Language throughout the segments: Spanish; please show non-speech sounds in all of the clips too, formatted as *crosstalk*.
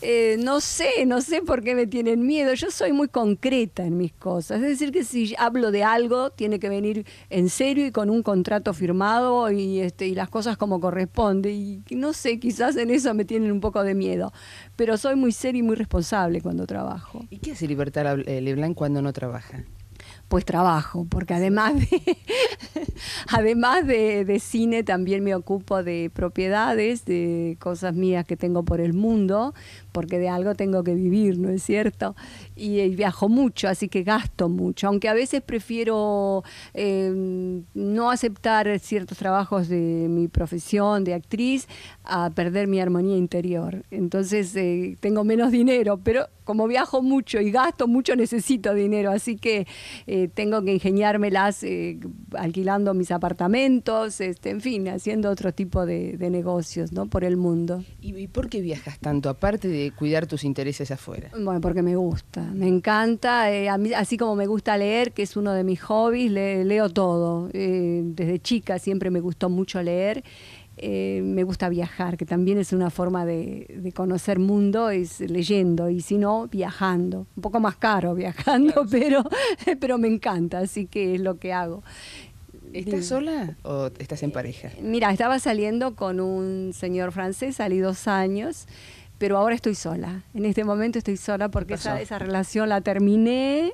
Eh, no sé, no sé por qué me tienen miedo. Yo soy muy concreta en mis cosas. Es decir, que si hablo de algo, tiene que venir en serio y con un contrato firmado y, este, y las cosas como corresponde. Y no sé, quizás en eso me tienen un poco de miedo. Pero soy muy seria y muy responsable cuando trabajo. ¿Y qué hace Libertad eh, Leblanc cuando no trabaja? pues trabajo, porque además de, Además de, cine, también me ocupo de propiedades, de cosas mías que tengo por el mundo, porque de algo tengo que vivir, ¿no es cierto? Y, viajo mucho, así que gasto mucho, aunque a veces prefiero em, no aceptar ciertos trabajos de mi profesión de actriz a perder mi armonía interior. Entonces eh, tengo menos dinero, pero como viajo mucho y gasto mucho, necesito dinero, así que eh, tengo que ingeniármelas eh, alquilando mis apartamentos, este, en fin, haciendo otro tipo de, negocios ¿no? por el mundo. ¿Y, por qué viajas tanto, aparte de cuidar tus intereses afuera? Bueno, porque me gusta, me encanta, eh, así como me gusta leer, que es uno de mis hobbies, leo todo. Eh, desde chica siempre me gustó mucho leer. Eh, me gusta viajar, que también es una forma de, conocer mundo, es leyendo, y si no, viajando. Un poco más caro viajando, *laughs* pero, pero me encanta, así que es lo que hago. ¿Estás sola o estás en pareja? Eh, mira, estaba saliendo con un señor francés, salí dos años, pero ahora estoy sola. En este momento estoy sola porque esa, esa relación la terminé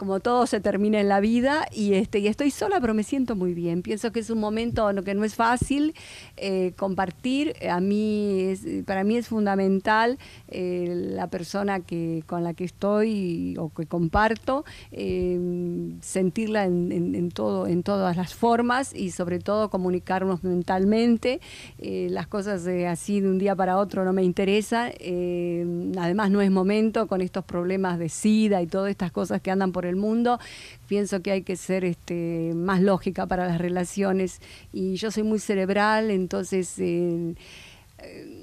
como todo se termina en la vida y, este, y estoy sola, pero me siento muy bien. Pienso que es un momento que no es fácil eh, compartir. A mí para mí es fundamental eh, la persona que, con la que estoy o que comparto, em, sentirla en, todo, en todas las formas y sobre todo comunicarnos mentalmente. Eh, las cosas así de un día para otro no me interesan. Em, además no es momento con estos problemas de SIDA y todas estas cosas que andan por el el mundo. Pienso que hay que ser este, más lógica para las relaciones y yo soy muy cerebral, entonces... Eh,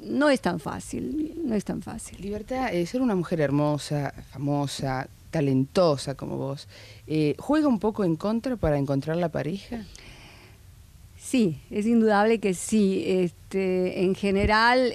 no es tan fácil, no es tan fácil. Libertad, eh, ser una mujer hermosa, famosa, talentosa como vos, eh, ¿juega un poco en contra para encontrar la pareja? Sí, es indudable que sí. Este, en general,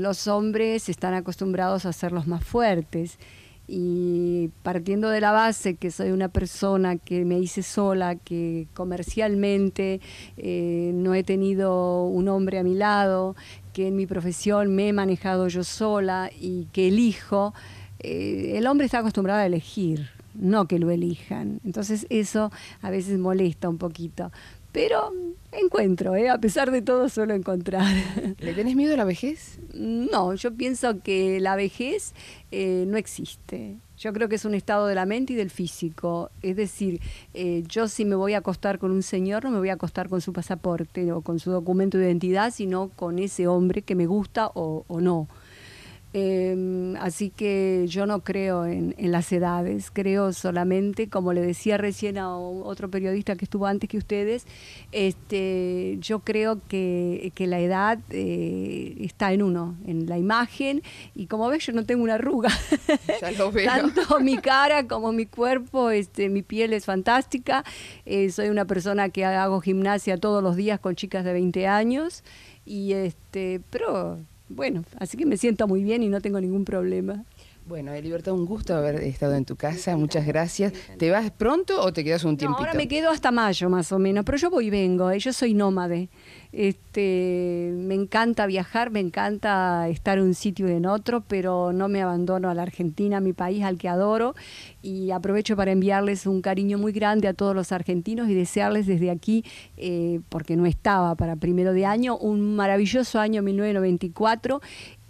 los hombres están acostumbrados a ser los más fuertes y partiendo de la base que soy una persona que me hice sola, que comercialmente eh, no he tenido un hombre a mi lado, que en mi profesión me he manejado yo sola y que elijo, eh, el hombre está acostumbrado a elegir, no que lo elijan. Entonces eso a veces molesta un poquito. Pero encuentro, ¿eh? a pesar de todo suelo encontrar. *laughs* ¿Le tenés miedo a la vejez? No, yo pienso que la vejez eh, no existe. Yo creo que es un estado de la mente y del físico. Es decir, eh, yo si me voy a acostar con un señor, no me voy a acostar con su pasaporte o con su documento de identidad, sino con ese hombre que me gusta o no. Em, así que yo no creo en, las edades, creo solamente, como le decía recién a otro periodista que estuvo antes que ustedes, este, yo creo que, la edad eh, está en uno, en la imagen, y como ves yo no tengo una arruga, *laughs* ya lo veo. tanto mi cara como mi cuerpo, este, mi piel es fantástica, eh, soy una persona que hago gimnasia todos los días con chicas de 20 años, y este, pero bueno, así que me siento muy bien y no tengo ningún problema. Bueno, Libertad, un gusto haber estado en tu casa, muchas gracias. ¿Te vas pronto o te quedas un tiempo? No, ahora me quedo hasta mayo más o menos, pero yo voy y vengo, ¿eh? yo soy nómade. Este, me encanta viajar, me encanta estar en un sitio y en otro, pero no me abandono a la Argentina, a mi país, al que adoro, y aprovecho para enviarles un cariño muy grande a todos los argentinos y desearles desde aquí, eh, porque no estaba para primero de año, un maravilloso año 1994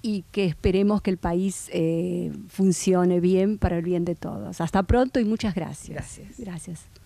y que esperemos que el país eh, funcione bien para el bien de todos. Hasta pronto y muchas gracias. Gracias. Gracias.